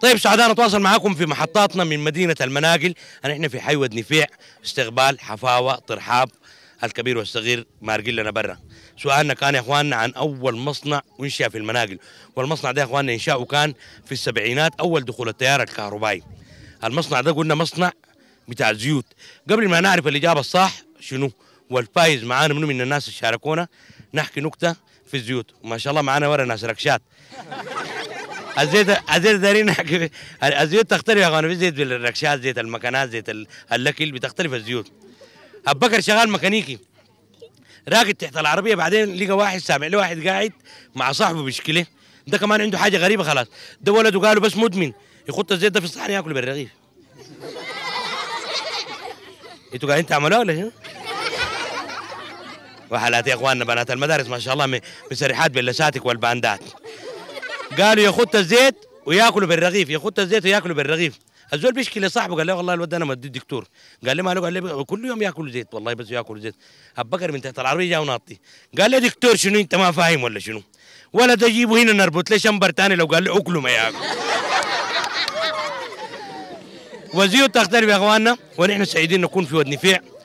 طيب سعداء نتواصل معاكم في محطاتنا من مدينة المناقل نحن في حي ود نفيع استقبال حفاوة ترحاب الكبير والصغير مارقين لنا برا سؤالنا كان يا اخواننا عن اول مصنع انشا في المناقل والمصنع ده يا اخواننا انشاؤه كان في السبعينات اول دخول التيار الكهربائي المصنع ده قلنا مصنع بتاع زيوت قبل ما نعرف الاجابه الصح شنو والفايز معانا منو من الناس اللي شاركونا نحكي نكته في الزيوت ما شاء الله معانا ورا ناس ركشات الزيت الزيت دارين الزيوت تختلف يا اخوان في زيت الركشات زيت المكنات زيت الاكل بتختلف الزيوت ابو بكر شغال ميكانيكي راقد تحت العربيه بعدين لقى واحد سامع له واحد قاعد مع صاحبه بشكله ده كمان عنده حاجه غريبه خلاص ده ولده قالوا بس مدمن يخط الزيت ده في الصحن ياكله بالرغيف انتوا قاعدين تعملوها ولا شنو؟ وحالات يا اخواننا بنات المدارس ما شاء الله مسرحات باللساتك والباندات قالوا يخط الزيت وياكلوا بالرغيف يخط الزيت وياكلوا بالرغيف الزول بيشكي لصاحبه قال له والله الواد انا مدي الدكتور قال لي له قال لي كل يوم ياكل زيت والله بس ياكل زيت البقر من تحت العربيه جاء وناطي قال له دكتور شنو انت ما فاهم ولا شنو ولا تجيبه هنا نربط ليش شمبر ثاني لو قال لي اكله ما ياكل وزيوت تختلف يا اخواننا ونحن سعيدين نكون في ود نفيع